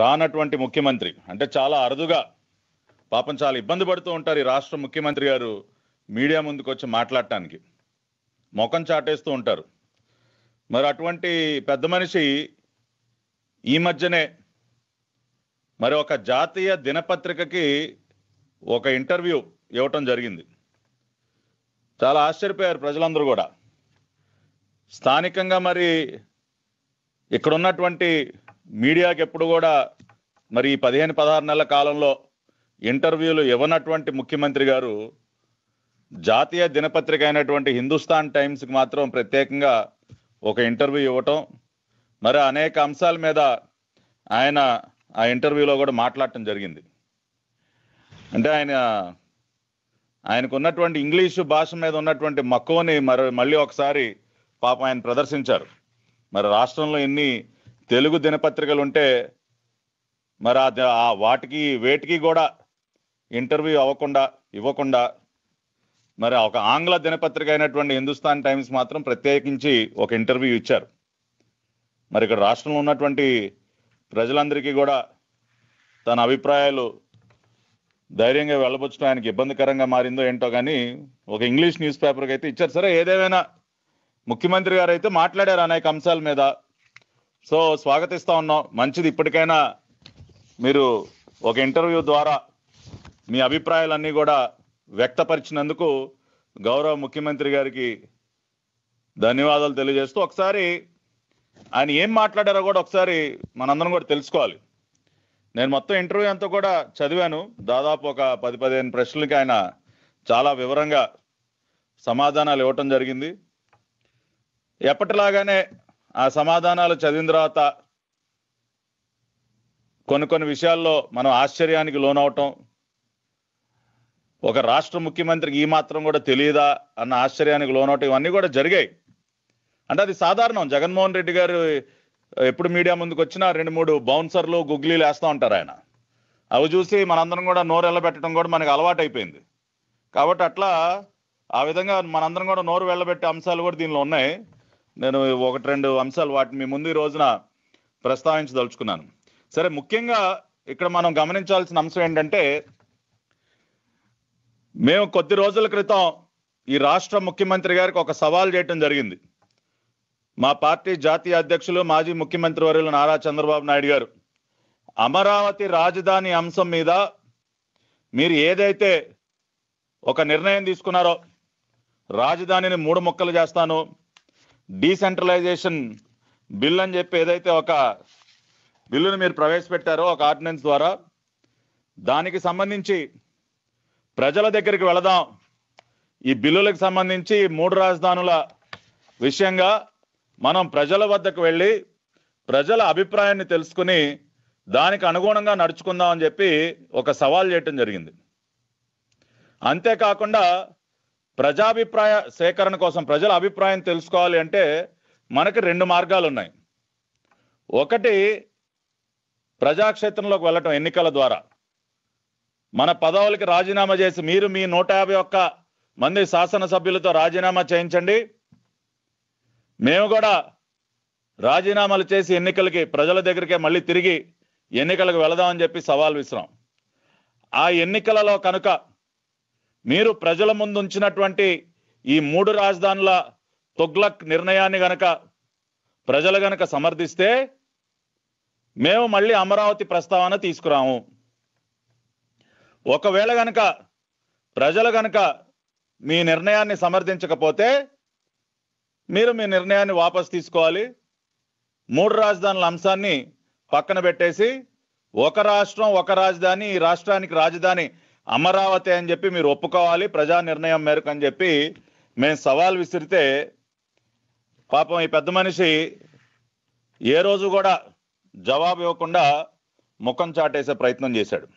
రానటువంటి ముఖ్యమంత్రి అంటే చాలా అరుదుగా పాపం చాలా ఇబ్బంది పడుతూ ఉంటారు ఈ రాష్ట్ర ముఖ్యమంత్రి గారు మీడియా ముందుకు వచ్చి మాట్లాడటానికి ముఖం చాటేస్తూ ఉంటారు మరి అటువంటి పెద్ద మనిషి ఈ మధ్యనే మరి ఒక జాతీయ దినపత్రికకి ఒక ఇంటర్వ్యూ ఇవ్వటం జరిగింది చాలా ఆశ్చర్యపోయారు ప్రజలందరూ కూడా స్థానికంగా మరి ఇక్కడ ఉన్నటువంటి మీడియాకి ఎప్పుడు కూడా మరి ఈ పదిహేను పదహారు నెలల కాలంలో ఇంటర్వ్యూలు ఇవ్వనటువంటి ముఖ్యమంత్రి గారు జాతీయ దినపత్రిక అయినటువంటి హిందుస్థాన్ టైమ్స్కి మాత్రం ప్రత్యేకంగా ఒక ఇంటర్వ్యూ ఇవ్వటం మరి అనేక అంశాల మీద ఆయన ఆ ఇంటర్వ్యూలో కూడా మాట్లాడటం జరిగింది అంటే ఆయన ఆయనకు ఉన్నటువంటి ఇంగ్లీషు భాష మీద ఉన్నటువంటి మక్కువని మరి మళ్ళీ ఒకసారి పాపం ఆయన ప్రదర్శించారు మరి రాష్ట్రంలో ఎన్ని తెలుగు దినపత్రికలు ఉంటే మరి ఆ వాటికి వేటికి కూడా ఇంటర్వ్యూ అవ్వకుండా ఇవ్వకుండా మరి ఒక ఆంగ్ల దినపత్రిక అయినటువంటి హిందుస్థాన్ టైమ్స్ మాత్రం ప్రత్యేకించి ఒక ఇంటర్వ్యూ ఇచ్చారు మరి ఇక్కడ రాష్ట్రంలో ఉన్నటువంటి ప్రజలందరికీ కూడా తన అభిప్రాయాలు ధైర్యంగా వెళ్ళబుచ్చడం ఆయనకి ఇబ్బందికరంగా మారిందో ఏంటో కానీ ఒక ఇంగ్లీష్ న్యూస్ పేపర్కి అయితే ఇచ్చారు సరే ఏదేమైనా ముఖ్యమంత్రి గారు అయితే మాట్లాడారు అనేక అంశాల మీద సో స్వాగతిస్తా ఉన్నాం మంచిది ఇప్పటికైనా మీరు ఒక ఇంటర్వ్యూ ద్వారా మీ అభిప్రాయాలన్నీ కూడా వ్యక్తపరిచినందుకు గౌరవ ముఖ్యమంత్రి గారికి ధన్యవాదాలు తెలియజేస్తూ ఒకసారి ఆయన ఏం మాట్లాడారో కూడా ఒకసారి మనందరం కూడా తెలుసుకోవాలి నేను మొత్తం ఇంటర్వ్యూ అంతా కూడా చదివాను దాదాపు ఒక పది పదిహేను ప్రశ్నలకి ఆయన చాలా వివరంగా సమాధానాలు ఇవ్వటం జరిగింది ఎప్పటిలాగానే ఆ సమాధానాలు చదివిన తర్వాత కొన్ని కొన్ని విషయాల్లో మనం ఆశ్చర్యానికి లోనవటం ఒక రాష్ట్ర ముఖ్యమంత్రికి ఈ మాత్రం కూడా తెలియదా అన్న ఆశ్చర్యానికి లోనవటం ఇవన్నీ కూడా జరిగాయి అంటే అది సాధారణం జగన్మోహన్ రెడ్డి గారు ఎప్పుడు మీడియా ముందుకు వచ్చినా రెండు మూడు బౌన్సర్లు గుగ్లీలు వేస్తూ ఉంటారు ఆయన అవి చూసి మనందరం కూడా నోరు వెళ్ళబెట్టడం కూడా మనకి అలవాటు అయిపోయింది కాబట్టి అట్లా ఆ విధంగా మనందరం కూడా నోరు వెళ్ళబెట్టే అంశాలు కూడా దీనిలో ఉన్నాయి నేను ఒకటి రెండు అంశాలు వాటిని మీ ముందు ఈ రోజున ప్రస్తావించదలుచుకున్నాను సరే ముఖ్యంగా ఇక్కడ మనం గమనించాల్సిన అంశం ఏంటంటే మేము కొద్ది రోజుల క్రితం ఈ రాష్ట్ర ముఖ్యమంత్రి గారికి ఒక సవాల్ చేయటం జరిగింది మా పార్టీ జాతీయ అధ్యక్షులు మాజీ ముఖ్యమంత్రి వర్యులు నారా చంద్రబాబు నాయుడు గారు అమరావతి రాజధాని అంశం మీద మీరు ఏదైతే ఒక నిర్ణయం తీసుకున్నారో రాజధానిని మూడు ముక్కలు చేస్తాను డీసెంట్రలైజేషన్ బిల్ అని చెప్పి ఏదైతే ఒక బిల్లును మీరు ప్రవేశపెట్టారో ఒక ఆర్డినెన్స్ ద్వారా దానికి సంబంధించి ప్రజల దగ్గరికి వెళదాం ఈ బిల్లులకు సంబంధించి మూడు రాజధానుల విషయంగా మనం ప్రజల వద్దకు వెళ్ళి ప్రజల అభిప్రాయాన్ని తెలుసుకుని దానికి అనుగుణంగా నడుచుకుందాం అని చెప్పి ఒక సవాల్ చేయటం జరిగింది అంతేకాకుండా ప్రజాభిప్రాయ సేకరణ కోసం ప్రజల అభిప్రాయం తెలుసుకోవాలి అంటే మనకి రెండు మార్గాలు ఉన్నాయి ఒకటి ప్రజాక్షేత్రంలోకి వెళ్ళటం ఎన్నికల ద్వారా మన పదవులకి రాజీనామా చేసి మీరు మీ నూట యాభై ఒక్క మంది శాసనసభ్యులతో రాజీనామా చేయించండి మేము కూడా రాజీనామాలు చేసి ఎన్నికలకి ప్రజల దగ్గరికే మళ్ళీ తిరిగి ఎన్నికలకు వెళదామని చెప్పి సవాల్ విసిరాం ఆ ఎన్నికలలో కనుక మీరు ప్రజల ముందు ఉంచినటువంటి ఈ మూడు రాజధానుల తొగ్లక్ నిర్ణయాన్ని గనక ప్రజలు గనక సమర్థిస్తే మేము మళ్ళీ అమరావతి ప్రస్తావన తీసుకురాము ఒకవేళ గనక ప్రజలు గనక మీ నిర్ణయాన్ని సమర్థించకపోతే మీరు మీ నిర్ణయాన్ని వాపసు తీసుకోవాలి మూడు రాజధానుల అంశాన్ని పక్కన పెట్టేసి ఒక రాష్ట్రం ఒక రాజధాని ఈ రాష్ట్రానికి రాజధాని అమరావతి అని చెప్పి మీరు ఒప్పుకోవాలి ప్రజా నిర్ణయం మేరకు అని చెప్పి మేము సవాల్ విసిరితే పాపం ఈ పెద్ద మనిషి ఏ రోజు కూడా జవాబు ఇవ్వకుండా ముఖం చాటేసే ప్రయత్నం చేశాడు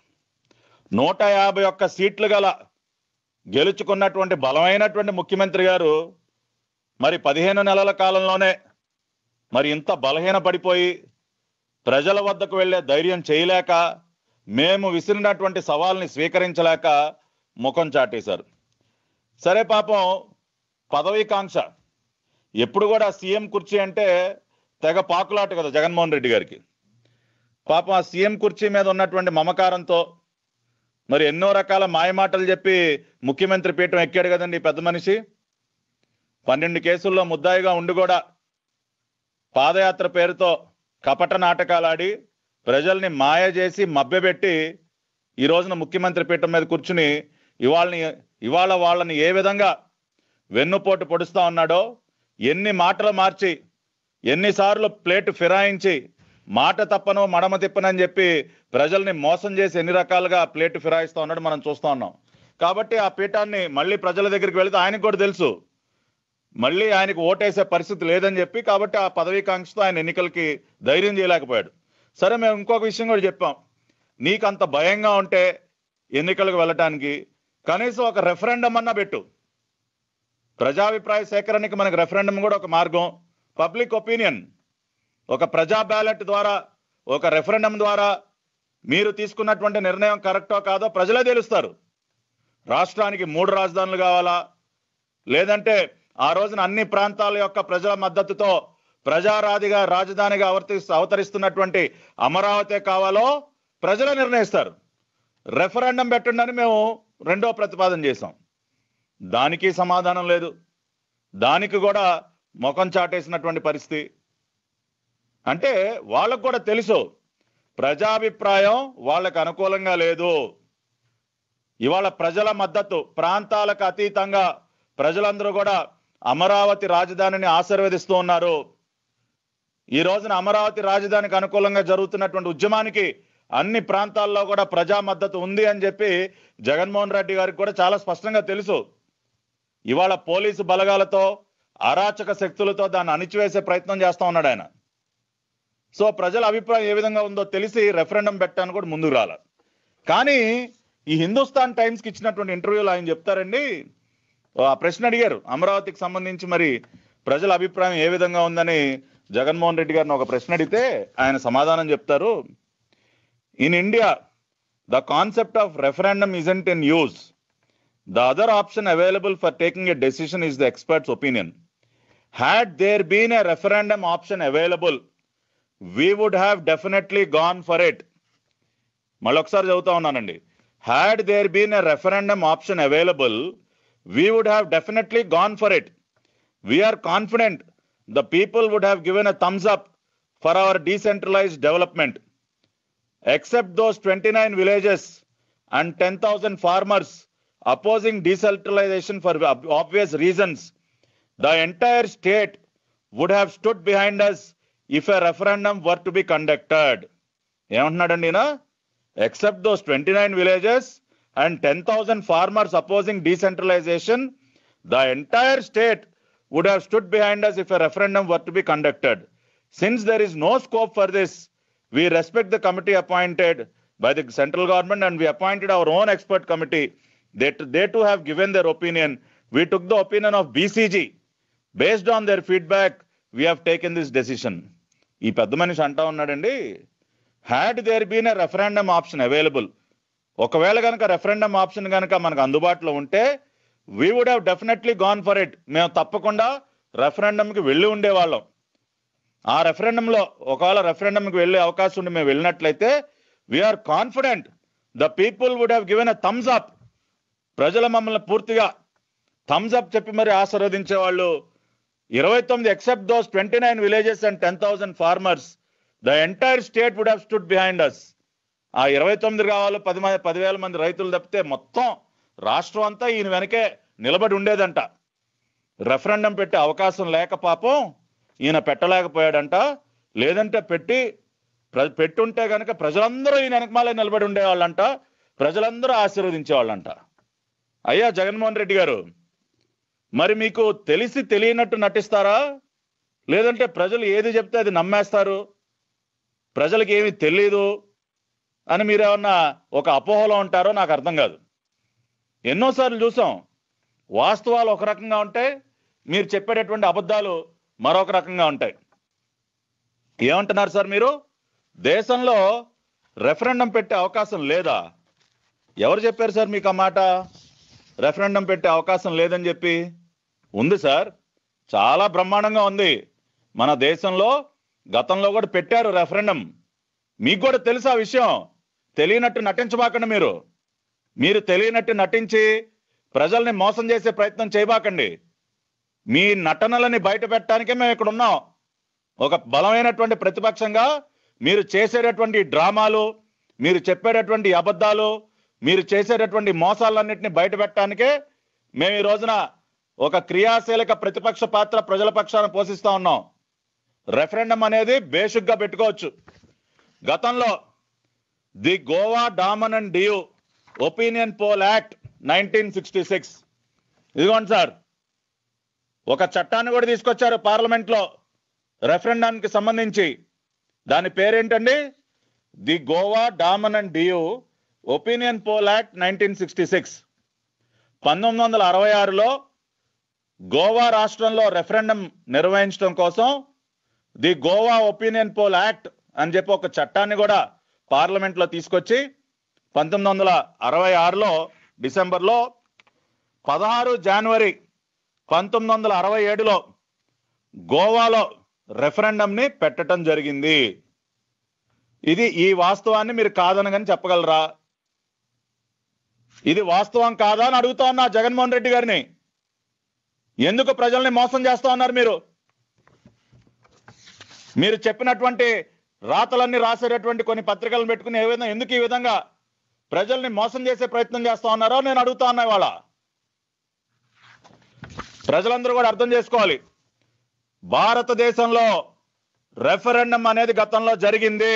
నూట యాభై ఒక్క సీట్లు గల గెలుచుకున్నటువంటి బలమైనటువంటి ముఖ్యమంత్రి గారు మరి పదిహేను నెలల కాలంలోనే మరి ఇంత బలహీన పడిపోయి ప్రజల వద్దకు వెళ్ళే ధైర్యం చేయలేక మేము విసిరినటువంటి సవాల్ని స్వీకరించలేక ముఖం చాటేశారు సరే పాపం పదవీకాంక్ష ఎప్పుడు కూడా సీఎం కుర్చీ అంటే తెగ పాకులాట కదా జగన్మోహన్ రెడ్డి గారికి పాపం ఆ సీఎం కుర్చీ మీద ఉన్నటువంటి మమకారంతో మరి ఎన్నో రకాల మాయమాటలు చెప్పి ముఖ్యమంత్రి పీఠం ఎక్కాడు కదండి పెద్ద మనిషి పన్నెండు కేసుల్లో ముద్దాయిగా ఉండి కూడా పాదయాత్ర పేరుతో కపట నాటకాలాడి ప్రజల్ని మాయ చేసి మభ్యపెట్టి ఈ రోజున ముఖ్యమంత్రి పీఠం మీద కూర్చుని ఇవాళని ఇవాళ వాళ్ళని ఏ విధంగా వెన్నుపోటు పొడుస్తూ ఉన్నాడో ఎన్ని మాటలు మార్చి ఎన్నిసార్లు ప్లేట్ ఫిరాయించి మాట తప్పను మడమ తిప్పనని చెప్పి ప్రజల్ని మోసం చేసి ఎన్ని రకాలుగా ప్లేట్ ఫిరాయిస్తూ ఉన్నాడు మనం చూస్తూ ఉన్నాం కాబట్టి ఆ పీఠాన్ని మళ్ళీ ప్రజల దగ్గరికి వెళితే ఆయనకు కూడా తెలుసు మళ్ళీ ఆయనకు ఓటేసే పరిస్థితి లేదని చెప్పి కాబట్టి ఆ పదవీకాంక్షతో ఆయన ఎన్నికలకి ధైర్యం చేయలేకపోయాడు సరే మేము ఇంకొక విషయం కూడా చెప్పాం నీకు అంత భయంగా ఉంటే ఎన్నికలకు వెళ్ళటానికి కనీసం ఒక రెఫరెండం అన్నా పెట్టు ప్రజాభిప్రాయ సేకరణకి మనకు రెఫరెండం కూడా ఒక మార్గం పబ్లిక్ ఒపీనియన్ ఒక ప్రజా బ్యాలెట్ ద్వారా ఒక రెఫరెండం ద్వారా మీరు తీసుకున్నటువంటి నిర్ణయం కరెక్టో కాదో ప్రజలే తెలుస్తారు రాష్ట్రానికి మూడు రాజధానులు కావాలా లేదంటే ఆ రోజున అన్ని ప్రాంతాల యొక్క ప్రజల మద్దతుతో ప్రజారాధిగా రాజధానిగా అవర్తి అవతరిస్తున్నటువంటి అమరావతి కావాలో ప్రజలు నిర్ణయిస్తారు రెఫరెండం పెట్టండి మేము రెండో ప్రతిపాదన చేశాం దానికి సమాధానం లేదు దానికి కూడా ముఖం చాటేసినటువంటి పరిస్థితి అంటే వాళ్ళకు కూడా తెలుసు ప్రజాభిప్రాయం వాళ్ళకు అనుకూలంగా లేదు ఇవాళ ప్రజల మద్దతు ప్రాంతాలకు అతీతంగా ప్రజలందరూ కూడా అమరావతి రాజధానిని ఆశీర్వదిస్తూ ఉన్నారు ఈ రోజున అమరావతి రాజధానికి అనుకూలంగా జరుగుతున్నటువంటి ఉద్యమానికి అన్ని ప్రాంతాల్లో కూడా ప్రజా మద్దతు ఉంది అని చెప్పి జగన్మోహన్ రెడ్డి గారికి కూడా చాలా స్పష్టంగా తెలుసు ఇవాళ పోలీసు బలగాలతో అరాచక శక్తులతో దాన్ని అణిచివేసే ప్రయత్నం చేస్తా ఉన్నాడు ఆయన సో ప్రజల అభిప్రాయం ఏ విధంగా ఉందో తెలిసి రెఫరెండం పెట్టాను కూడా ముందుకు రాల కానీ ఈ హిందుస్థాన్ టైమ్స్కి ఇచ్చినటువంటి ఇంటర్వ్యూలో ఆయన చెప్తారండి ఆ ప్రశ్న అడిగారు అమరావతికి సంబంధించి మరి ప్రజల అభిప్రాయం ఏ విధంగా ఉందని జగన్మోహన్ రెడ్డి గారిని ఒక ప్రశ్న అడిగితే ఆయన సమాధానం చెప్తారు in India the concept of referendum isn't in use the other option available for taking a decision is the experts opinion had there been a referendum option available we would have definitely gone for it ఒకసారి చదువుతా ఉన్నానండి had there been a referendum option available we would have definitely gone for it we're confident the people would have given a thumbs up for our decentralized development. Except those 29 villages and 10,000 farmers opposing decentralization for obvious reasons, the entire state would have stood behind us if a referendum were to be conducted. Except those 29 villages and 10,000 farmers opposing decentralization, the entire state would have stood behind us if a referendum were to be conducted. Since there is no scope for this, we respect the committee appointed by the central government and we appointed our own expert committee. They, they too have given their opinion. We took the opinion of BCG. Based on their feedback, we have taken this decision. ఈ పెద్ద మనిషి అంటా ఉన్నాడండి had there been a referendum option available ఒకవేళ కనుక referendum option కనుక మనకు అందుబాటులో ఉంటే we would have definitely gone for it మేము తప్పకుండా రెఫరెండంకి వెళ్ళి ఉండేవాళ్ళం ఆ రెఫరెండంలో ఒకవేళ రెఫరెండంకి వెళ్ళే అవకాశం ఉండి మేము వెళ్ళినట్లయితే we're confident the people would have given a thumbs up ప్రజలు మమ్మల్ని పూర్తిగా థమ్స్ అప్ చెప్పి మరి ఆశీర్వదించే వాళ్ళు ఇరవై తొమ్మిది except those twenty nine villages and ten thousand farmers the entire state would have stood behind us ఆ ఇరవై తొమ్మిది కావాలో పది మంది పదివేల మంది రైతులు తప్పితే మొత్తం రాష్ట్రం అంతా ఈయన వెనకే నిలబడి ఉండేదంట రెఫరెండం పెట్టే అవకాశం లేక పాపం ఈయన పెట్టలేకపోయాడంట లేదంటే పెట్టి పెట్టుంటే కనుక ప్రజలందరూ ఈయన వెనకమాలే నిలబడి ఉండేవాళ్ళంట ప్రజలందరూ ఆశీర్వదించేవాళ్ళంట అయ్యా జగన్మోహన్ రెడ్డి గారు మరి మీకు తెలిసి తెలియనట్టు నటిస్తారా లేదంటే ప్రజలు ఏది చెప్తే అది నమ్మేస్తారు ప్రజలకు ఏమి తెలియదు అని మీరేమన్నా ఒక అపోహలో ఉంటారో నాకు అర్థం కాదు ఎన్నోసార్లు చూసాం వాస్తవాలు ఒక రకంగా ఉంటాయి మీరు చెప్పేటటువంటి అబద్ధాలు మరొక రకంగా ఉంటాయి ఏమంటున్నారు సార్ మీరు దేశంలో రెఫరెండం పెట్టే అవకాశం లేదా ఎవరు చెప్పారు సార్ మీకు ఆ మాట రెఫరెండం పెట్టే అవకాశం లేదని చెప్పి ఉంది సార్ చాలా బ్రహ్మాండంగా ఉంది మన దేశంలో గతంలో కూడా పెట్టారు రెఫరెండం మీకు కూడా తెలుసు ఆ విషయం తెలియనట్టు నటించబాకండి మీరు మీరు తెలియనట్టు నటించి ప్రజల్ని మోసం చేసే ప్రయత్నం చేయబాకండి మీ నటనలని బయట పెట్టడానికే మేము ఇక్కడ ఉన్నాం ఒక బలమైనటువంటి ప్రతిపక్షంగా మీరు చేసేటటువంటి డ్రామాలు మీరు చెప్పేటటువంటి అబద్ధాలు మీరు చేసేటటువంటి మోసాలన్నింటినీ బయట పెట్టడానికే మేము ఈ రోజున ఒక క్రియాశీలక ప్రతిపక్ష పాత్ర ప్రజల పక్షాన పోషిస్తా ఉన్నాం రెఫరెండం అనేది బేసిక్గా పెట్టుకోవచ్చు గతంలో the Goa Daman and Diu opinion poll act nineteen sixty six ఇదిగోండి సార్ ఒక చట్టాన్ని కూడా తీసుకొచ్చారు పార్లమెంట్లో రెఫరెండానికి సంబంధించి దాని పేరేంటండి the Goa Daman Diu opinion poll act nineteen sixty six పంతొమ్మిది వందల అరవై ఆరులో గోవా రాష్ట్రంలో రెఫరెండం నిర్వహించడం కోసం the Goa opinion poll act అని చెప్పి ఒక చట్టాన్ని కూడా పార్లమెంట్లో తీసుకొచ్చి పంతొమ్మిది వందల అరవై ఆరులో డిసెంబర్లో పదహారు జనవరి పంతొమ్మిది వందల అరవై ఏడులో గోవాలో రెఫరెండంని పెట్టడం జరిగింది ఇది ఈ వాస్తవాన్ని మీరు కానీ చెప్పగలరా ఇది వాస్తవం కాదా అని అడుగుతా ఉన్నా జగన్మోహన్ రెడ్డి గారిని ఎందుకు ప్రజల్ని మోసం చేస్తా ఉన్నారు మీరు మీరు చెప్పినటువంటి రాతలన్నీ రాసేటటువంటి కొన్ని పత్రికలను పెట్టుకుని ఏ విధంగా ఎందుకు ఈ విధంగా ప్రజల్ని మోసం చేసే ప్రయత్నం చేస్తా ఉన్నారో నేను అడుగుతా ఉన్నా ఇవాళ ప్రజలందరూ కూడా అర్థం చేసుకోవాలి భారతదేశంలో రెఫరెండం అనేది గతంలో జరిగింది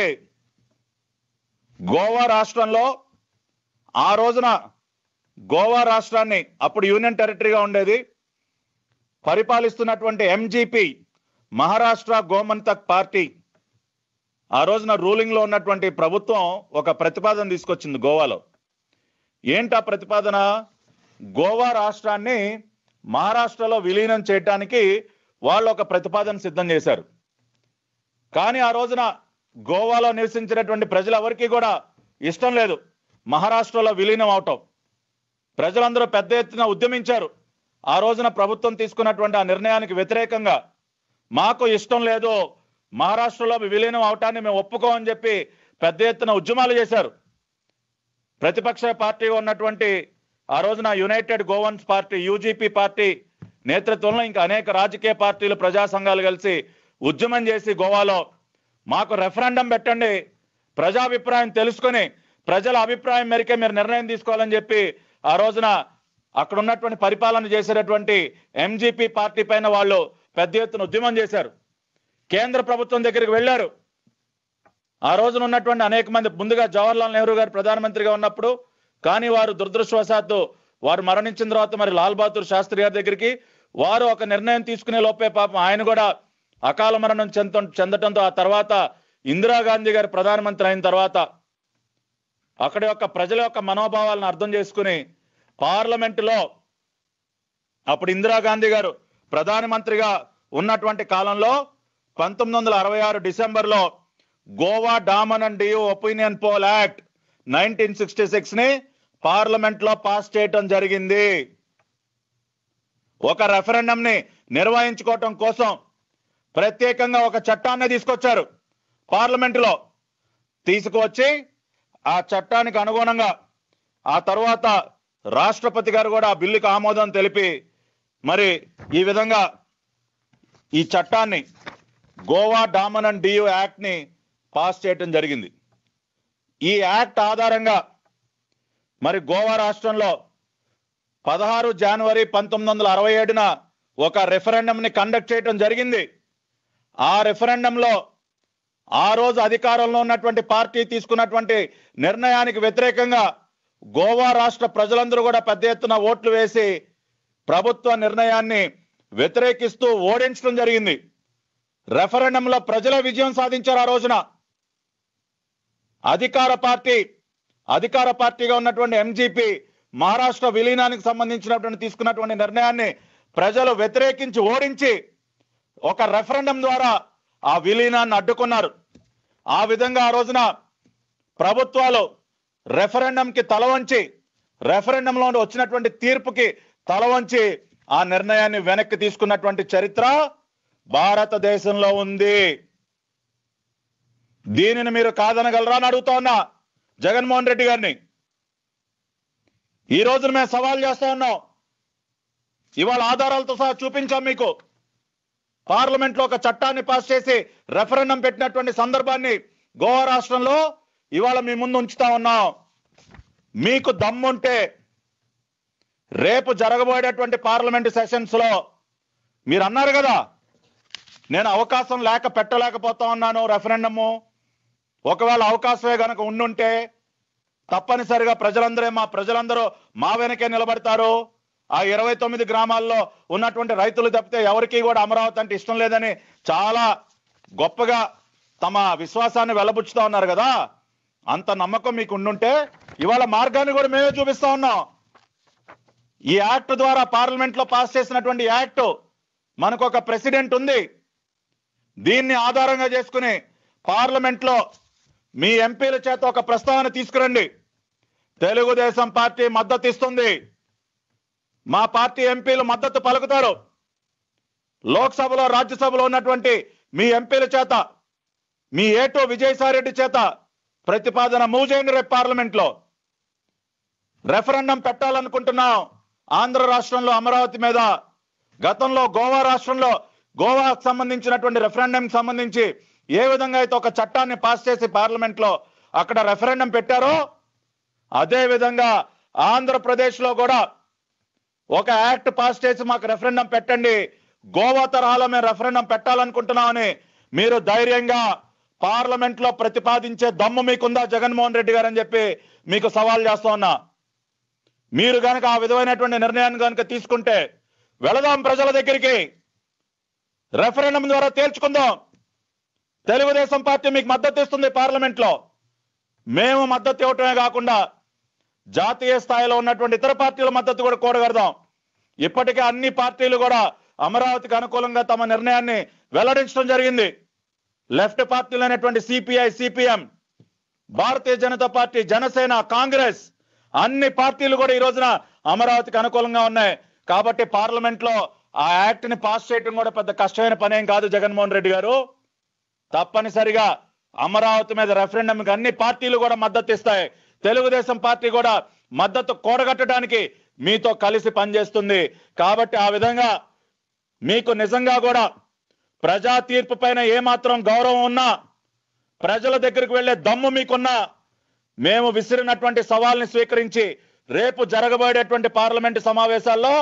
గోవా రాష్ట్రంలో ఆ రోజున గోవా రాష్ట్రాన్ని అప్పుడు యూనియన్ టెరిటరీగా ఉండేది పరిపాలిస్తున్నటువంటి ఎంజీపీ మహారాష్ట్ర గోమంతక్ పార్టీ ఆ రోజున రూలింగ్ లో ఉన్నటువంటి ప్రభుత్వం ఒక ప్రతిపాదన తీసుకొచ్చింది గోవాలో ఏంట ప్రతిపాదన గోవా రాష్ట్రాన్ని మహారాష్ట్రలో విలీనం చేయటానికి వాళ్ళు ఒక ప్రతిపాదన సిద్ధం చేశారు కానీ ఆ రోజున గోవాలో నివసించినటువంటి ప్రజలు ఎవరికి కూడా ఇష్టం లేదు మహారాష్ట్రలో విలీనం అవటం ప్రజలందరూ పెద్ద ఎత్తున ఉద్యమించారు ఆ రోజున ప్రభుత్వం తీసుకున్నటువంటి ఆ నిర్ణయానికి వ్యతిరేకంగా మాకు ఇష్టం లేదు మహారాష్ట్రలో విలీనం అవటాన్ని మేము ఒప్పుకోమని చెప్పి పెద్ద ఎత్తున ఉద్యమాలు చేశారు ప్రతిపక్ష పార్టీ ఉన్నటువంటి ఆ రోజున united Goans party UGP party నేతృత్వంలో ఇంకా అనేక రాజకీయ పార్టీలు ప్రజా సంఘాలు కలిసి ఉద్యమం చేసి గోవాలో మాకు రెఫరెండం పెట్టండి ప్రజాభిప్రాయం తెలుసుకొని ప్రజల అభిప్రాయం మేరకే మీరు నిర్ణయం తీసుకోవాలని చెప్పి ఆ రోజున అక్కడ ఉన్నటువంటి పరిపాలన చేసేటటువంటి ఎంజీపీ పార్టీ పైన వాళ్ళు పెద్ద ఎత్తున ఉద్యమం చేశారు కేంద్ర ప్రభుత్వం దగ్గరికి వెళ్ళారు ఆ రోజున ఉన్నటువంటి అనేక మంది ముందుగా జవహర్లాల్ నెహ్రూ గారు ప్రధానమంత్రిగా ఉన్నప్పుడు కానీ వారు దురదృష్టవశాత్తు వారు మరణించిన తర్వాత మరి లాల్ బహదూర్ శాస్త్రి గారి దగ్గరికి వారు ఒక నిర్ణయం తీసుకునే లోపే పాపం ఆయన కూడా అకాల మరణం చెంద చెందటంతో ఆ తర్వాత ఇందిరాగాంధీ గారు ప్రధానమంత్రి అయిన తర్వాత అక్కడ యొక్క ప్రజల యొక్క మనోభావాలను అర్థం చేసుకుని పార్లమెంటులో అప్పుడు ఇందిరాగాంధీ గారు ప్రధానమంత్రిగా ఉన్నటువంటి కాలంలో పంతొమ్మిది వందల అరవై ఆరు డిసెంబర్లో Goa Daman Diu opinion poll act nineteen sixty six ని పార్లమెంట్ లో పాస్ చేయటం జరిగింది ఒక రెఫరెండం ని నిర్వహించుకోవటం కోసం ప్రత్యేకంగా ఒక చట్టాన్ని తీసుకొచ్చారు పార్లమెంటులో తీసుకువచ్చి ఆ చట్టానికి అనుగుణంగా ఆ తర్వాత రాష్ట్రపతి గారు కూడా ఆ బిల్లుకి ఆమోదం తెలిపి మరి ఈ విధంగా ఈ చట్టాన్ని గోవా డామన్ అండ్ డియూ యాక్ట్ ని పాస్ చేయటం జరిగింది ఈ యాక్ట్ ఆధారంగా మరి గోవా రాష్ట్రంలో పదహారు జనవరి పంతొమ్మిది వందల అరవై ఏడున ఒక రెఫరెండంని కండక్ట్ చేయటం జరిగింది ఆ రెఫరెండంలో ఆ రోజు అధికారంలో ఉన్నటువంటి పార్టీ తీసుకున్నటువంటి నిర్ణయానికి వ్యతిరేకంగా గోవా రాష్ట్ర ప్రజలందరూ కూడా పెద్ద ఎత్తున ఓట్లు వేసి ప్రభుత్వ నిర్ణయాన్ని వ్యతిరేకిస్తూ ఓడించడం జరిగింది రెఫరెండంలో ప్రజల విజయం సాధించారు ఆ రోజున అధికార పార్టీ అధికార పార్టీగా ఉన్నటువంటి ఎంజీపీ మహారాష్ట్ర విలీనానికి సంబంధించినటువంటి తీసుకున్నటువంటి నిర్ణయాన్ని ప్రజలు వ్యతిరేకించి ఓడించి ఒక రెఫరెండం ద్వారా ఆ విలీనాన్ని అడ్డుకున్నారు ఆ విధంగా ఆ రోజున ప్రభుత్వాలు రెఫరెండంకి తల వంచి రెఫరెండంలో వచ్చినటువంటి తీర్పుకి తల వంచి ఆ నిర్ణయాన్ని వెనక్కి తీసుకున్నటువంటి చరిత్ర భారతదేశంలో ఉంది దీనిని మీరు కాదనగలరా అని అడుగుతా ఉన్నా జగన్మోహన్ రెడ్డి గారిని ఈ రోజున మేము సవాల్ చేస్తా ఉన్నాం ఇవాళ ఆధారాలతో సహా చూపించాం మీకు పార్లమెంట్లో ఒక చట్టాన్ని పాస్ చేసి రెఫరెండం పెట్టినటువంటి సందర్భాన్ని గోవా రాష్ట్రంలో ఇవాళ మీ ముందు ఉంచుతా ఉన్నాం మీకు దమ్ముంటే రేపు జరగబోయేటటువంటి పార్లమెంటు సెషన్స్లో మీరు అన్నారు కదా నేను అవకాశం లేక పెట్టలేకపోతా ఉన్నాను రెఫరెండము ఒకవేళ అవకాశమే కనుక ఉండుంటే తప్పనిసరిగా ప్రజలందరే మా ప్రజలందరూ మా వెనకే నిలబడతారు ఆ ఇరవై తొమ్మిది గ్రామాల్లో ఉన్నటువంటి రైతులు తప్పితే ఎవరికి కూడా అమరావతి అంటే ఇష్టం లేదని చాలా గొప్పగా తమ విశ్వాసాన్ని వెళ్ళబుచ్చుతా ఉన్నారు కదా అంత నమ్మకం మీకు ఉండుంటే ఇవాళ మార్గాన్ని కూడా మేమే చూపిస్తా ఉన్నాం ఈ యాక్ట్ ద్వారా పార్లమెంట్ లో పాస్ చేసినటువంటి యాక్ట్ మనకు ఒక ప్రెసిడెంట్ ఉంది దీన్ని ఆధారంగా చేసుకుని పార్లమెంట్లో మీ ఎంపీల చేత ఒక ప్రస్తావన తీసుకురండి తెలుగుదేశం పార్టీ మద్దతు ఇస్తుంది మా పార్టీ ఎంపీలు మద్దతు పలుకుతారు లోక్సభలో రాజ్యసభలో ఉన్నటువంటి మీ ఎంపీల చేత మీ ఏటో విజయసాయిరెడ్డి చేత ప్రతిపాదన మూవ్ చేయండి రేపు పార్లమెంట్లో రెఫరెండం పెట్టాలనుకుంటున్నాం ఆంధ్ర రాష్ట్రంలో అమరావతి మీద గతంలో గోవా రాష్ట్రంలో గోవాకు సంబంధించినటువంటి రెఫరెండం సంబంధించి ఏ విధంగా అయితే ఒక చట్టాన్ని పాస్ చేసి పార్లమెంట్ లో అక్కడ రెఫరెండం పెట్టారో అదే విధంగా ఆంధ్రప్రదేశ్ లో కూడా ఒక యాక్ట్ పాస్ చేసి మాకు రెఫరెండం పెట్టండి గోవా తరహాలో మేము రెఫరెండం పెట్టాలనుకుంటున్నామని మీరు ధైర్యంగా పార్లమెంట్ లో ప్రతిపాదించే దమ్ము మీకుందా జగన్మోహన్ రెడ్డి గారు అని చెప్పి మీకు సవాల్ చేస్తా ఉన్నా మీరు కనుక ఆ విధమైనటువంటి నిర్ణయాన్ని కనుక తీసుకుంటే వెళదాం ప్రజల దగ్గరికి రెఫరెండం ద్వారా తేల్చుకుందాం తెలుగుదేశం పార్టీ మీకు మద్దతు ఇస్తుంది పార్లమెంట్ లో మేము మద్దతు ఇవ్వటమే కాకుండా జాతీయ స్థాయిలో ఉన్నటువంటి ఇతర పార్టీల మద్దతు కూడా కోరగడదాం ఇప్పటికే అన్ని పార్టీలు కూడా అమరావతికి అనుకూలంగా తమ నిర్ణయాన్ని వెల్లడించడం జరిగింది లెఫ్ట్ పార్టీలు అనేటువంటి CPI CPM Bharatiya Janata party Janasena Congress అన్ని పార్టీలు కూడా ఈ రోజున అమరావతికి అనుకూలంగా ఉన్నాయి కాబట్టి పార్లమెంట్ లో ఆ యాక్ట్ ని పాస్ చేయటం కూడా పెద్ద కష్టమైన పనేం కాదు జగన్మోహన్ రెడ్డి గారు తప్పనిసరిగా అమరావతి మీద కి అన్ని పార్టీలు కూడా మద్దతు ఇస్తాయి తెలుగుదేశం పార్టీ కూడా మద్దతు కూడగట్టడానికి మీతో కలిసి పనిచేస్తుంది కాబట్టి ఆ విధంగా మీకు నిజంగా కూడా ప్రజా తీర్పు పైన ఏమాత్రం గౌరవం ఉన్నా ప్రజల దగ్గరికి వెళ్లే దమ్ము మీకున్నా మేము విసిరినటువంటి సవాల్ని స్వీకరించి రేపు జరగబోయేటువంటి పార్లమెంటు సమావేశాల్లో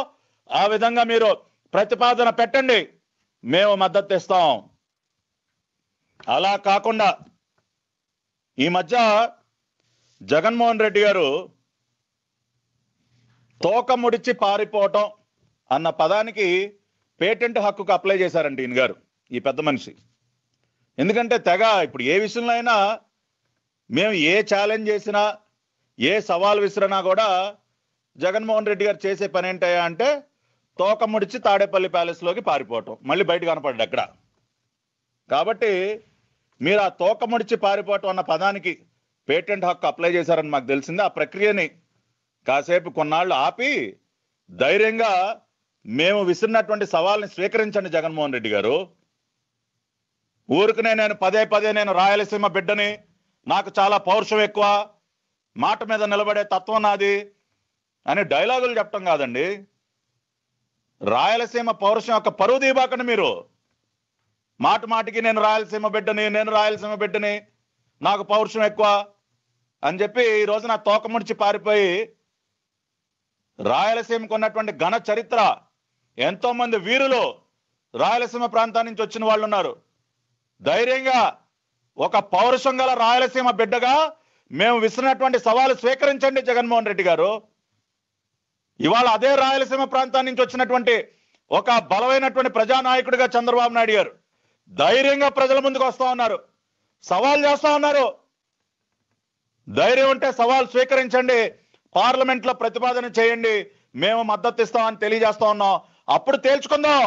ఆ విధంగా మీరు ప్రతిపాదన పెట్టండి మేము మద్దతు ఇస్తాం అలా కాకుండా ఈ మధ్య జగన్మోహన్ రెడ్డి గారు తోక ముడిచి పారిపోవటం అన్న పదానికి పేటెంట్ హక్కుకు అప్లై చేశారండి ఈయన గారు ఈ పెద్ద మనిషి ఎందుకంటే తెగ ఇప్పుడు ఏ విషయంలో అయినా మేము ఏ ఛాలెంజ్ చేసినా ఏ సవాల్ విసిరినా కూడా జగన్మోహన్ రెడ్డి గారు చేసే పని ఏంటయ్యా అంటే తోక ముడిచి తాడేపల్లి లోకి పారిపోవటం మళ్ళీ బయట కనపడ్డాడు అక్కడ కాబట్టి మీరు ఆ తోక ముడిచి పారిపోవటం అన్న పదానికి పేటెంట్ హక్కు అప్లై చేశారని మాకు తెలిసింది ఆ ప్రక్రియని కాసేపు కొన్నాళ్ళు ఆపి ధైర్యంగా మేము విసిరినటువంటి సవాల్ని స్వీకరించండి జగన్మోహన్ రెడ్డి గారు ఊరికనే నేను పదే పదే నేను రాయలసీమ బిడ్డని నాకు చాలా పౌరుషం ఎక్కువ మాట మీద నిలబడే తత్వం నాది అని డైలాగులు చెప్పటం కాదండి రాయలసీమ పౌరుషం యొక్క పరువు దీపాకండి మీరు మాట మాటికి నేను రాయలసీమ బిడ్డని నేను రాయలసీమ బిడ్డని నాకు పౌరుషం ఎక్కువ అని చెప్పి ఈ రోజు నా తోక ముడిచి పారిపోయి రాయలసీమకు ఉన్నటువంటి ఘన చరిత్ర ఎంతో మంది వీరులు రాయలసీమ ప్రాంతాన్ని నుంచి వచ్చిన వాళ్ళు ఉన్నారు ధైర్యంగా ఒక పౌరుషం గల రాయలసీమ బిడ్డగా మేము విసిరినటువంటి సవాలు స్వీకరించండి జగన్మోహన్ రెడ్డి గారు ఇవాళ అదే రాయలసీమ ప్రాంతాన్ని నుంచి వచ్చినటువంటి ఒక బలమైనటువంటి ప్రజానాయకుడిగా చంద్రబాబు నాయుడు గారు ధైర్యంగా ప్రజల ముందుకు వస్తా ఉన్నారు సవాల్ చేస్తా ఉన్నారు ధైర్యం ఉంటే సవాల్ స్వీకరించండి పార్లమెంట్లో ప్రతిపాదన చేయండి మేము మద్దతు ఇస్తామని తెలియజేస్తా ఉన్నాం అప్పుడు తేల్చుకుందాం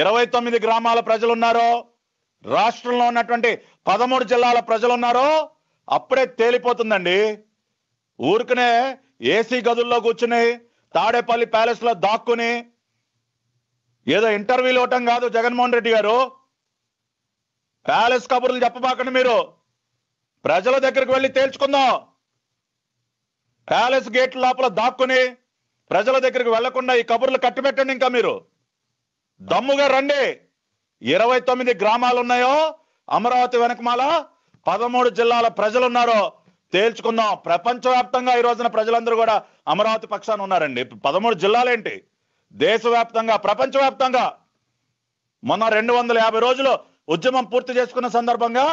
ఇరవై తొమ్మిది గ్రామాల ప్రజలున్నారో రాష్ట్రంలో ఉన్నటువంటి పదమూడు జిల్లాల ప్రజలున్నారో అప్పుడే తేలిపోతుందండి ఊరికనే ఏసీ గదుల్లో కూర్చుని తాడేపల్లి ప్యాలెస్ లో దాక్కుని ఏదో ఇంటర్వ్యూలు ఇవ్వటం కాదు జగన్మోహన్ రెడ్డి గారు ప్యాలెస్ కబుర్లు చెప్పబాకండి మీరు ప్రజల దగ్గరికి వెళ్ళి తేల్చుకుందాం ప్యాలెస్ గేట్ లోపల దాక్కుని ప్రజల దగ్గరికి వెళ్లకుండా ఈ కబుర్లు కట్టిపెట్టండి ఇంకా మీరు దమ్ముగా రండి ఇరవై తొమ్మిది గ్రామాలు ఉన్నాయో అమరావతి వెనకమాల పదమూడు జిల్లాల ప్రజలున్నారో తేల్చుకుందాం ప్రపంచవ్యాప్తంగా ఈ రోజున ప్రజలందరూ కూడా అమరావతి పక్షాన ఉన్నారండి పదమూడు జిల్లాలేంటి దేశవ్యాప్తంగా ప్రపంచవ్యాప్తంగా మొన్న రెండు వందల యాభై రోజులు ఉద్యమం పూర్తి చేసుకున్న సందర్భంగా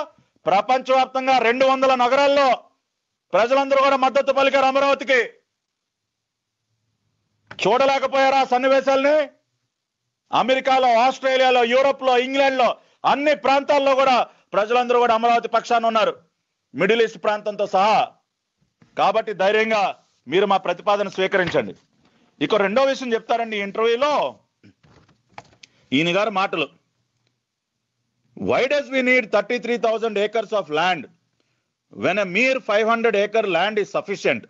ప్రపంచవ్యాప్తంగా రెండు వందల నగరాల్లో ప్రజలందరూ కూడా మద్దతు పలికారు అమరావతికి చూడలేకపోయారా సన్నివేశాల్ని అమెరికాలో ఆస్ట్రేలియాలో యూరోప్లో ఇంగ్లాండ్లో అన్ని ప్రాంతాల్లో కూడా ప్రజలందరూ కూడా అమరావతి పక్షాన ఉన్నారు మిడిల్ ఈస్ట్ ప్రాంతంతో సహా కాబట్టి ధైర్యంగా మీరు మా ప్రతిపాదన స్వీకరించండి ఇక రెండో విషయం చెప్తారండి ఇంటర్వ్యూలో ఈయన గారు మాటలు why does we need thirty three thousand acres of land when a mere five hundred acre land is sufficient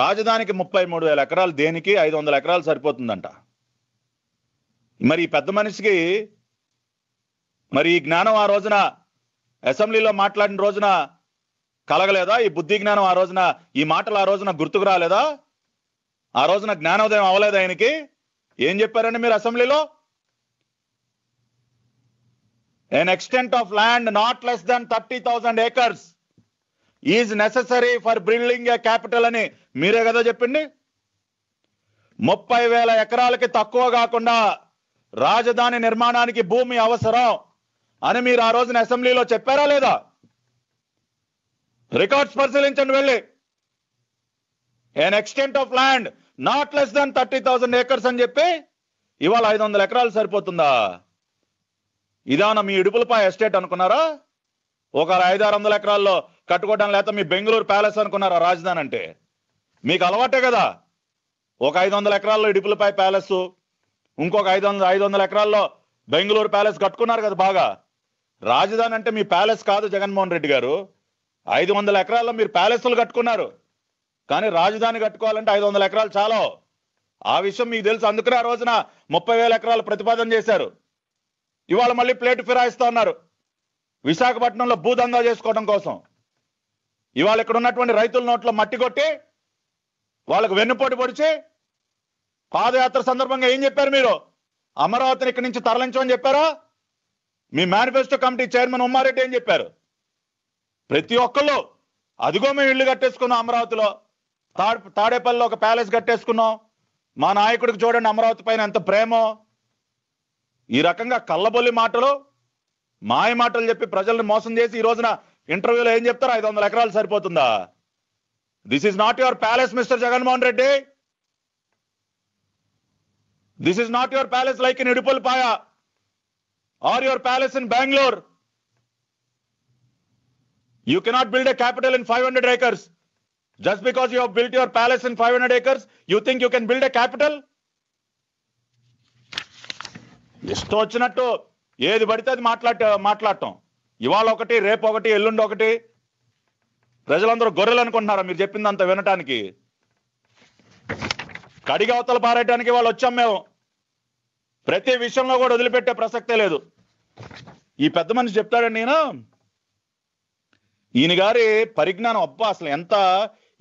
రాజధానికి ముప్పై మూడు వేల ఎకరాలు దేనికి ఐదు వందల ఎకరాలు సరిపోతుందంట మరి ఈ పెద్ద మనిషికి మరి ఈ జ్ఞానం ఆ రోజున అసెంబ్లీలో మాట్లాడిన రోజున కలగలేదా ఈ బుద్ధి జ్ఞానం ఆ రోజున ఈ మాటలు ఆ రోజున గుర్తుకు రాలేదా ఆ రోజున జ్ఞానోదయం అవ్వలేదు ఆయనకి ఏం చెప్పారండి మీరు అసెంబ్లీలో an extent of land not less than thirty thousand acres is necessary for building a capital అని మీరే కదా చెప్పింది ముప్పై వేల ఎకరాలకి తక్కువ కాకుండా రాజధాని నిర్మాణానికి భూమి అవసరం అని మీరు ఆ రోజున అసెంబ్లీలో చెప్పారా లేదా రికార్డ్స్ పరిశీలించండి వెళ్ళి an extent of land not less than thirty thousand acres అని చెప్పి ఇవాళ ఐదు వందల ఎకరాలు సరిపోతుందా ఇదాన మీ ఇడుపులపై ఎస్టేట్ అనుకున్నారా ఒక ఐదు ఆరు వందల ఎకరాల్లో కట్టుకోవడం లేకపోతే మీ బెంగళూరు ప్యాలెస్ అనుకున్నారా రాజధాని అంటే మీకు అలవాటే కదా ఒక ఐదు వందల ఎకరాల్లో ఇడుపులపై ప్యాలెస్ ఇంకొక ఐదు వందల ఐదు వందల ఎకరాల్లో బెంగళూరు ప్యాలెస్ కట్టుకున్నారు కదా బాగా రాజధాని అంటే మీ ప్యాలెస్ కాదు జగన్మోహన్ రెడ్డి గారు ఐదు వందల ఎకరాల్లో మీరు ప్యాలెస్లు కట్టుకున్నారు కానీ రాజధాని కట్టుకోవాలంటే ఐదు వందల ఎకరాలు చాలా ఆ విషయం మీకు తెలుసు అందుకనే ఆ రోజున ముప్పై వేల ఎకరాలు ప్రతిపాదన చేశారు ఇవాళ మళ్ళీ ప్లేట్ ఫిరాయిస్తా ఉన్నారు విశాఖపట్నంలో భూదందా చేసుకోవడం కోసం ఇవాళ ఇక్కడ ఉన్నటువంటి రైతుల నోట్లో మట్టి కొట్టి వాళ్ళకు వెన్నుపోటు పొడిచి పాదయాత్ర సందర్భంగా ఏం చెప్పారు మీరు అమరావతిని ఇక్కడి నుంచి తరలించమని చెప్పారా మీ మేనిఫెస్టో కమిటీ చైర్మన్ ఉమ్మారెడ్డి ఏం చెప్పారు ప్రతి ఒక్కళ్ళు అదిగో మేము ఇల్లు కట్టేసుకున్నాం అమరావతిలో తాడ్ తాడేపల్లిలో ఒక ప్యాలెస్ కట్టేసుకున్నాం మా నాయకుడికి చూడండి అమరావతి పైన ఎంత ప్రేమో ఈ రకంగా కళ్ళబొల్లి మాటలు మాయ మాటలు చెప్పి ప్రజలను మోసం చేసి ఈ రోజున ఇంటర్వ్యూలో ఏం చెప్తారు ఐదు వందల ఎకరాలు సరిపోతుందా this is not your palace mister Jaganmohan Reddy this is not your palace like in Idupulapaya or your palace in Bangalore. You cannot build a capital in 500 acres. Just because you have built your palace in 500 acres, you think you can build a capital? ఇష్టం వచ్చినట్టు ఏది పడితే అది మాట్లాడ మాట్లాడటం ఇవాళ ఒకటి రేపు ఒకటి ఎల్లుండి ఒకటి ప్రజలందరూ గొర్రెలు అనుకుంటున్నారా మీరు చెప్పిందంత వినటానికి కడిగి అవతల పారేయడానికి వాళ్ళు వచ్చాం మేము ప్రతి విషయంలో కూడా వదిలిపెట్టే ప్రసక్తే లేదు ఈ పెద్ద మనిషి చెప్తాడండి ఈయన ఈయన గారి పరిజ్ఞానం అబ్బా అసలు ఎంత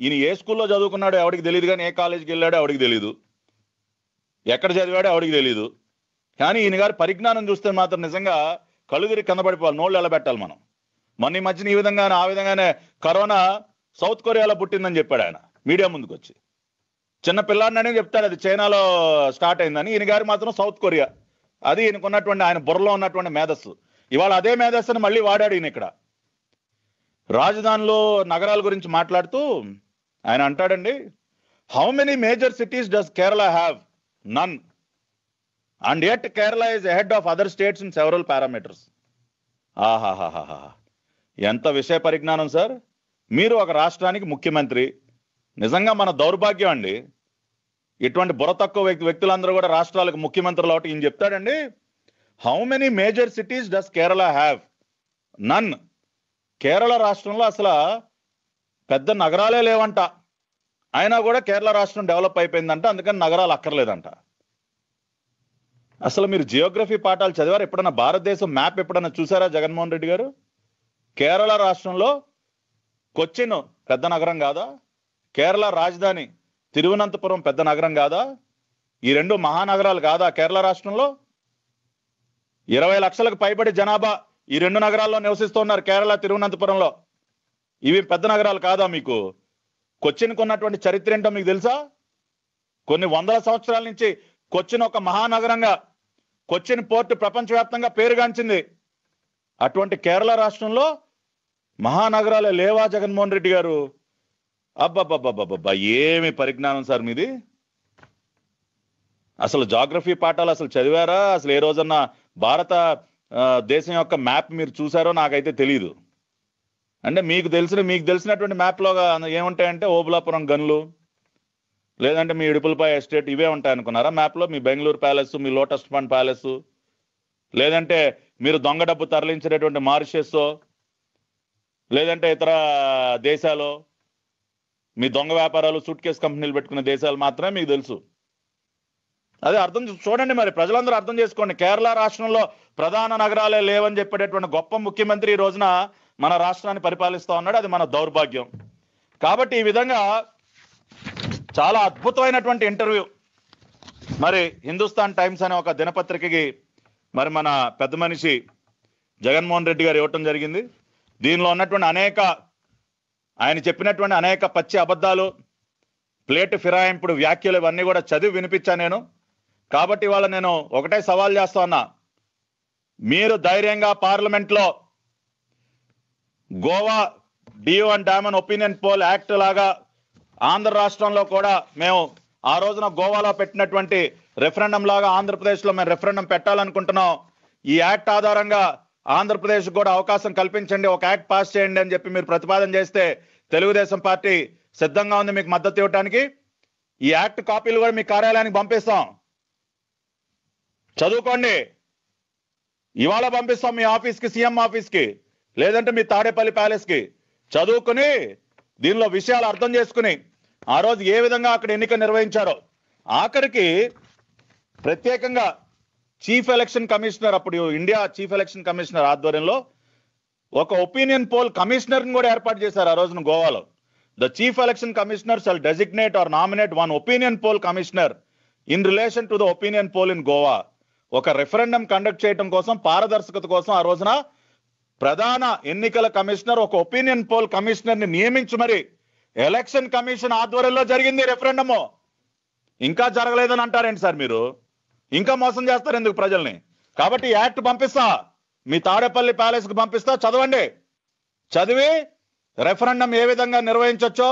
ఈయన ఏ స్కూల్లో చదువుకున్నాడో ఎవడికి తెలియదు కానీ ఏ కాలేజీకి వెళ్ళాడో ఎవడికి తెలియదు ఎక్కడ చదివాడో ఎవడికి తెలియదు కానీ ఈయన గారి పరిజ్ఞానం చూస్తే మాత్రం నిజంగా కలుగురి కింద పడిపోవాలి నోళ్ళు ఎలబెట్టాలి మనం మొన్న ఈ మధ్యన ఈ విధంగానే ఆ విధంగానే కరోనా సౌత్ కొరియాలో పుట్టిందని చెప్పాడు ఆయన మీడియా ముందుకు వచ్చి చిన్న పిల్లాడిని చెప్తాడు అది చైనాలో స్టార్ట్ అయిందని ఈయన గారు మాత్రం సౌత్ కొరియా అది ఈయనకున్నటువంటి ఆయన బుర్రలో ఉన్నటువంటి మేధస్సు ఇవాళ అదే మేధస్సును మళ్ళీ వాడాడు ఈయన ఇక్కడ రాజధానిలో నగరాల గురించి మాట్లాడుతూ ఆయన అంటాడండి how many major cities does Kerala have none and yet Kerala is head of other states in several parameters ఆహాహాహాహా ఎంత విషయ పరిజ్ఞానం సార్ మీరు ఒక రాష్ట్రానికి ముఖ్యమంత్రి నిజంగా మన దౌర్భాగ్యం అండి ఇటువంటి బుర తక్కువ వ్యక్తి వ్యక్తులందరూ కూడా రాష్ట్రాలకు ముఖ్యమంత్రులు అవటం ఈయన చెప్తాడండి how many major cities does Kerala have none Kerala రాష్ట్రంలో అసలు పెద్ద నగరాలే లేవంట అయినా కూడా కేరళ రాష్ట్రం డెవలప్ అయిపోయిందంట అందుకని నగరాలు అక్కర్లేదంట అసలు మీరు జియోగ్రఫీ పాఠాలు చదివారు ఎప్పుడన్నా భారతదేశం మ్యాప్ ఎప్పుడన్నా చూసారా జగన్మోహన్ రెడ్డి గారు కేరళ రాష్ట్రంలో కొచ్చిన్ పెద్ద నగరం కాదా కేరళ రాజధాని తిరువనంతపురం పెద్ద నగరం కాదా ఈ రెండు మహానగరాలు కాదా కేరళ రాష్ట్రంలో ఇరవై లక్షలకు పైబడి జనాభా ఈ రెండు నగరాల్లో నివసిస్తున్నారు కేరళ తిరువనంతపురంలో ఇవి పెద్ద నగరాలు కాదా మీకు కొచ్చిన్కు ఉన్నటువంటి చరిత్ర ఏంటో మీకు తెలుసా కొన్ని వందల సంవత్సరాల నుంచి కొచ్చిన్ ఒక మహానగరంగా కొచ్చిన్ పోర్టు ప్రపంచవ్యాప్తంగా పేరుగాంచింది అటువంటి కేరళ రాష్ట్రంలో మహానగరాలు లేవా జగన్మోహన్ రెడ్డి గారు అబ్బబ్బబ్బబ్బబ్బా ఏమి పరిజ్ఞానం సార్ మీది అసలు జాగ్రఫీ పాఠాలు అసలు చదివారా అసలు ఏ రోజన్న భారత దేశం యొక్క మ్యాప్ మీరు చూసారో నాకైతే తెలియదు అంటే మీకు తెలిసిన మీకు తెలిసినటువంటి మ్యాప్లో ఏముంటాయంటే ఓబులాపురం గన్లు లేదంటే మీ ఇడుపులపై ఎస్టేట్ ఇవే ఉంటాయి అనుకున్నారా మ్యాప్లో మీ బెంగళూరు ప్యాలెస్ మీ లోటస్ పాండ్ ప్యాలెస్ లేదంటే మీరు దొంగ డబ్బు తరలించినటువంటి మారిషస్ లేదంటే ఇతర దేశాలు మీ దొంగ వ్యాపారాలు సూట్ కేసు కంపెనీలు పెట్టుకునే దేశాలు మాత్రమే మీకు తెలుసు అదే అర్థం చూడండి మరి ప్రజలందరూ అర్థం చేసుకోండి కేరళ రాష్ట్రంలో ప్రధాన నగరాలే లేవని చెప్పేటటువంటి గొప్ప ముఖ్యమంత్రి ఈ రోజున మన రాష్ట్రాన్ని పరిపాలిస్తూ ఉన్నాడు అది మన దౌర్భాగ్యం కాబట్టి ఈ విధంగా చాలా అద్భుతమైనటువంటి ఇంటర్వ్యూ మరి హిందుస్థాన్ టైమ్స్ అనే ఒక దినపత్రికకి మరి మన పెద్ద మనిషి జగన్మోహన్ రెడ్డి గారు ఇవ్వటం జరిగింది దీనిలో ఉన్నటువంటి అనేక ఆయన చెప్పినటువంటి అనేక పచ్చి అబద్ధాలు ప్లేట్ ఫిరాయింపుడు వ్యాఖ్యలు ఇవన్నీ కూడా చదివి వినిపించాను నేను కాబట్టి వాళ్ళ నేను ఒకటే సవాల్ చేస్తా ఉన్నా మీరు ధైర్యంగా పార్లమెంట్లో Goa Diu and Daman opinion poll act లాగా ఆంధ్ర రాష్ట్రంలో కూడా మేము ఆ రోజున గోవాలో పెట్టినటువంటి రెఫరెండం లాగా ఆంధ్రప్రదేశ్లో మేము రెఫరెండం పెట్టాలనుకుంటున్నాం ఈ యాక్ట్ ఆధారంగా ఆంధ్రప్రదేశ్ కూడా అవకాశం కల్పించండి ఒక యాక్ట్ పాస్ చేయండి అని చెప్పి మీరు ప్రతిపాదన చేస్తే తెలుగుదేశం పార్టీ సిద్ధంగా ఉంది మీకు మద్దతు ఇవ్వడానికి ఈ యాక్ట్ కాపీలు కూడా మీ కార్యాలయానికి పంపిస్తాం చదువుకోండి ఇవాళ పంపిస్తాం మీ ఆఫీస్కి సీఎం ఆఫీస్కి లేదంటే మీ తాడేపల్లి ప్యాలెస్కి చదువుకుని దీనిలో విషయాలు అర్థం చేసుకుని ఆ రోజు ఏ విధంగా అక్కడ ఎన్నిక నిర్వహించారో ఆఖరికి ప్రత్యేకంగా చీఫ్ ఎలక్షన్ కమిషనర్ అప్పుడు ఇండియా చీఫ్ ఎలక్షన్ కమిషనర్ ఆధ్వర్యంలో ఒక ఒపీనియన్ పోల్ కమిషనర్ని కూడా ఏర్పాటు చేశారు ఆ రోజున గోవాలో the chief election commissioner shall designate or nominate one opinion poll commissioner in relation to the opinion poll in Goa ఒక రెఫరెండం కండక్ట్ చేయడం కోసం పారదర్శకత కోసం ఆ రోజున ప్రధాన ఎన్నికల కమిషనర్ ఒక ఒపీనియన్ పోల్ కమిషనర్ ని నియమించి మరి ఎలక్షన్ కమిషన్ ఆధ్వర్యంలో జరిగింది రెఫరెండము ఇంకా జరగలేదని అంటారేంటి సార్ మీరు ఇంకా మోసం చేస్తారు ఎందుకు ప్రజల్ని కాబట్టి యాక్ట్ పంపిస్తా మీ తాడేపల్లి ప్యాలెస్కి పంపిస్తా చదవండి చదివి రెఫరెండం ఏ విధంగా నిర్వహించవచ్చో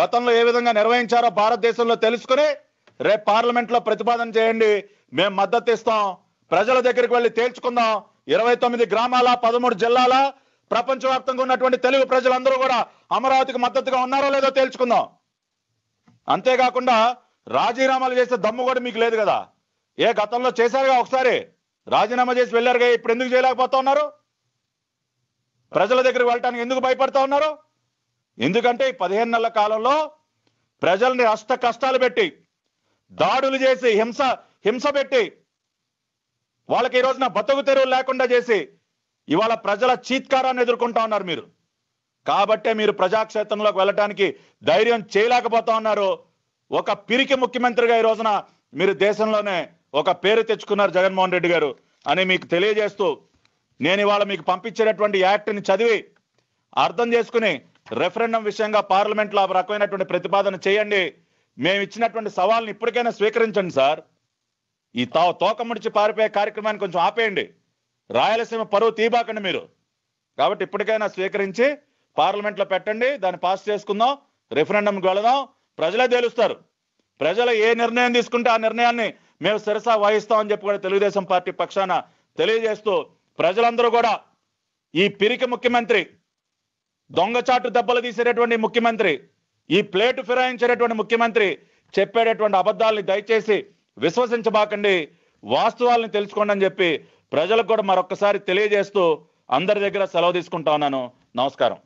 గతంలో ఏ విధంగా నిర్వహించారో భారతదేశంలో తెలుసుకుని రేపు పార్లమెంట్ లో ప్రతిపాదన చేయండి మేము మద్దతు ఇస్తాం ప్రజల దగ్గరికి వెళ్ళి తేల్చుకుందాం ఇరవై తొమ్మిది గ్రామాల పదమూడు జిల్లాల ప్రపంచవ్యాప్తంగా ఉన్నటువంటి తెలుగు ప్రజలందరూ కూడా అమరావతికి మద్దతుగా ఉన్నారో లేదో తేల్చుకుందాం అంతేకాకుండా రాజీనామాలు చేసే దమ్ము కూడా మీకు లేదు కదా ఏ గతంలో చేశారుగా ఒకసారి రాజీనామా చేసి వెళ్ళారుగా ఇప్పుడు ఎందుకు చేయలేకపోతా ఉన్నారు ప్రజల దగ్గరికి వెళ్ళటానికి ఎందుకు భయపడతా ఉన్నారు ఎందుకంటే ఈ పదిహేను నెలల కాలంలో ప్రజల్ని అష్ట కష్టాలు పెట్టి దాడులు చేసి హింస హింస పెట్టి వాళ్ళకి ఈ రోజున బతుకు తెరువు లేకుండా చేసి ఇవాళ ప్రజల చీత్కారాన్ని ఎదుర్కొంటా ఉన్నారు మీరు కాబట్టే మీరు ప్రజాక్షేత్రంలోకి వెళ్ళటానికి ధైర్యం చేయలేకపోతా ఉన్నారు ఒక పిరికి ముఖ్యమంత్రిగా ఈ రోజున మీరు దేశంలోనే ఒక పేరు తెచ్చుకున్నారు జగన్మోహన్ రెడ్డి గారు అని మీకు తెలియజేస్తూ నేను ఇవాళ మీకు పంపించినటువంటి యాక్ట్ని చదివి అర్థం చేసుకుని రెఫరెండం విషయంగా పార్లమెంట్లో ఆ రకమైనటువంటి ప్రతిపాదన చేయండి మేము ఇచ్చినటువంటి సవాల్ని ఇప్పటికైనా స్వీకరించండి సార్ ఈ తా తోక ముడిచి పారిపోయే కార్యక్రమాన్ని కొంచెం ఆపేయండి రాయలసీమ పరువు తీబాకండి మీరు కాబట్టి ఇప్పటికైనా స్వీకరించి పార్లమెంట్లో పెట్టండి దాన్ని పాస్ చేసుకుందాం రెఫరెండంకి వెళదాం ప్రజలే తేలుస్తారు ప్రజలు ఏ నిర్ణయం తీసుకుంటే ఆ నిర్ణయాన్ని మేము సిరస వహిస్తామని చెప్పి కూడా తెలుగుదేశం పార్టీ పక్షాన తెలియజేస్తూ ప్రజలందరూ కూడా ఈ పిరికి ముఖ్యమంత్రి దొంగచాటు దెబ్బలు తీసేటటువంటి ముఖ్యమంత్రి ఈ ప్లేటు ఫిరాయించేటటువంటి ముఖ్యమంత్రి చెప్పేటటువంటి అబద్ధాలని దయచేసి విశ్వసించబాకండి వాస్తవాలను తెలుసుకోండి అని చెప్పి ప్రజలకు కూడా మరొకసారి తెలియజేస్తూ అందరి దగ్గర సెలవు తీసుకుంటా ఉన్నాను నమస్కారం